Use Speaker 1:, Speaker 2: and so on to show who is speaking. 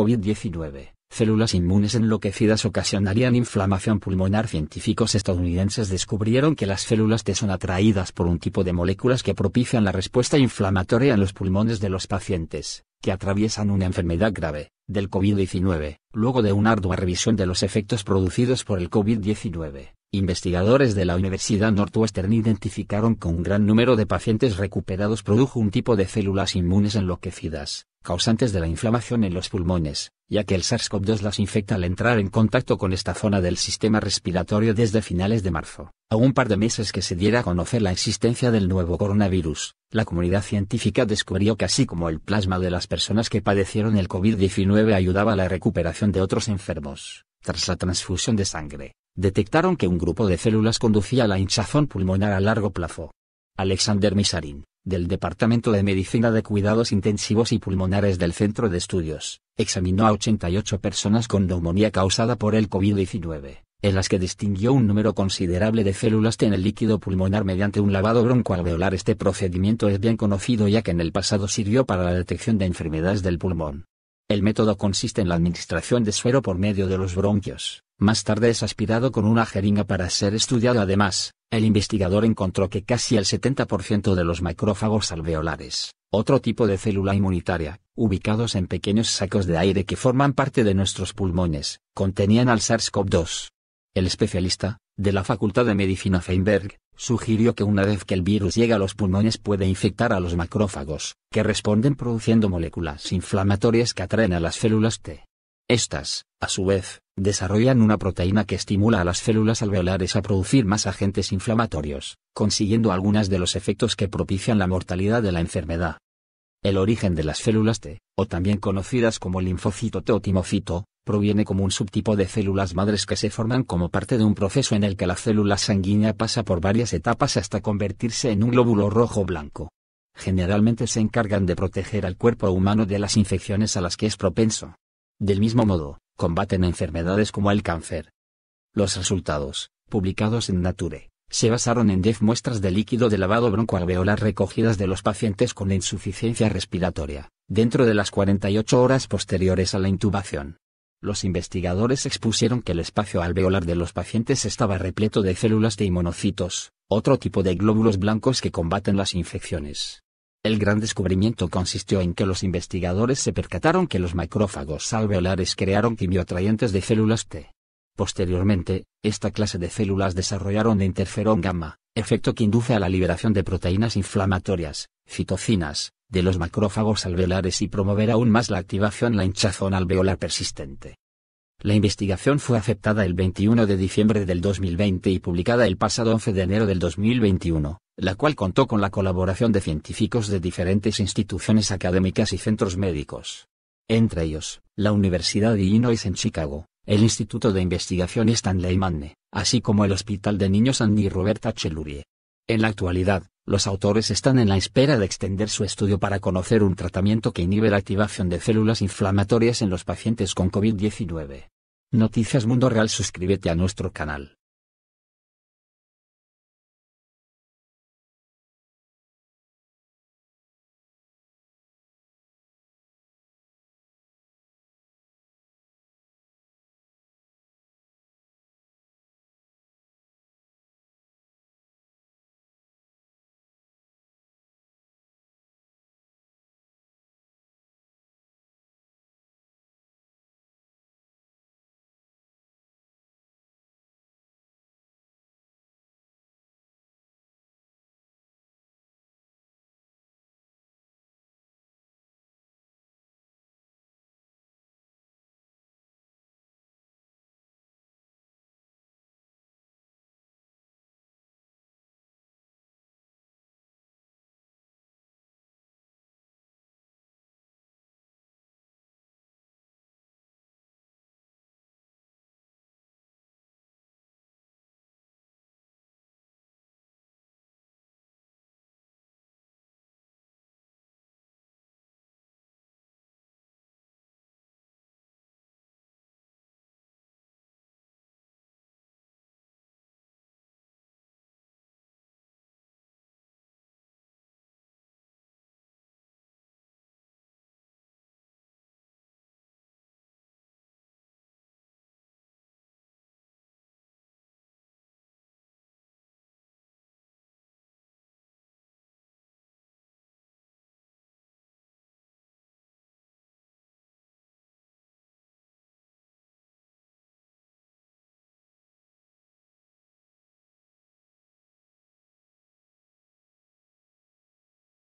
Speaker 1: COVID-19, células inmunes enloquecidas ocasionarían inflamación pulmonar. Científicos estadounidenses descubrieron que las células T son atraídas por un tipo de moléculas que propician la respuesta inflamatoria en los pulmones de los pacientes, que atraviesan una enfermedad grave, del COVID-19. Luego de una ardua revisión de los efectos producidos por el COVID-19, investigadores de la Universidad Northwestern identificaron que un gran número de pacientes recuperados produjo un tipo de células inmunes enloquecidas causantes de la inflamación en los pulmones, ya que el SARS-CoV-2 las infecta al entrar en contacto con esta zona del sistema respiratorio desde finales de marzo. A un par de meses que se diera a conocer la existencia del nuevo coronavirus, la comunidad científica descubrió que así como el plasma de las personas que padecieron el COVID-19 ayudaba a la recuperación de otros enfermos, tras la transfusión de sangre, detectaron que un grupo de células conducía a la hinchazón pulmonar a largo plazo. Alexander Misarin del Departamento de Medicina de Cuidados Intensivos y Pulmonares del Centro de Estudios, examinó a 88 personas con neumonía causada por el COVID-19, en las que distinguió un número considerable de células en el líquido pulmonar mediante un lavado broncoalveolar. Este procedimiento es bien conocido ya que en el pasado sirvió para la detección de enfermedades del pulmón. El método consiste en la administración de suero por medio de los bronquios. Más tarde es aspirado con una jeringa para ser estudiado. Además, el investigador encontró que casi el 70% de los macrófagos alveolares, otro tipo de célula inmunitaria, ubicados en pequeños sacos de aire que forman parte de nuestros pulmones, contenían al SARS-CoV-2. El especialista, de la Facultad de Medicina Feinberg, sugirió que una vez que el virus llega a los pulmones puede infectar a los macrófagos, que responden produciendo moléculas inflamatorias que atraen a las células T. Estas, a su vez, desarrollan una proteína que estimula a las células alveolares a producir más agentes inflamatorios, consiguiendo algunas de los efectos que propician la mortalidad de la enfermedad. El origen de las células T, o también conocidas como linfocito T o timocito, proviene como un subtipo de células madres que se forman como parte de un proceso en el que la célula sanguínea pasa por varias etapas hasta convertirse en un glóbulo rojo-blanco. Generalmente se encargan de proteger al cuerpo humano de las infecciones a las que es propenso. Del mismo modo, combaten enfermedades como el cáncer. Los resultados, publicados en Nature, se basaron en 10 muestras de líquido de lavado broncoalveolar recogidas de los pacientes con insuficiencia respiratoria, dentro de las 48 horas posteriores a la intubación. Los investigadores expusieron que el espacio alveolar de los pacientes estaba repleto de células de inmunocitos, otro tipo de glóbulos blancos que combaten las infecciones. El gran descubrimiento consistió en que los investigadores se percataron que los macrófagos alveolares crearon quimiotrayentes de células T. Posteriormente, esta clase de células desarrollaron e interferón gamma, efecto que induce a la liberación de proteínas inflamatorias, citocinas, de los macrófagos alveolares y promover aún más la activación la hinchazón alveolar persistente. La investigación fue aceptada el 21 de diciembre del 2020 y publicada el pasado 11 de enero del 2021, la cual contó con la colaboración de científicos de diferentes instituciones académicas y centros médicos. Entre ellos, la Universidad de Illinois en Chicago, el Instituto de Investigación Stanley Manne, así como el Hospital de Niños Andy Roberta Chelurie. En la actualidad, los autores están en la espera de extender su estudio para conocer un tratamiento que inhibe la activación de células inflamatorias en los pacientes con COVID-19. Noticias Mundo Real Suscríbete a nuestro canal.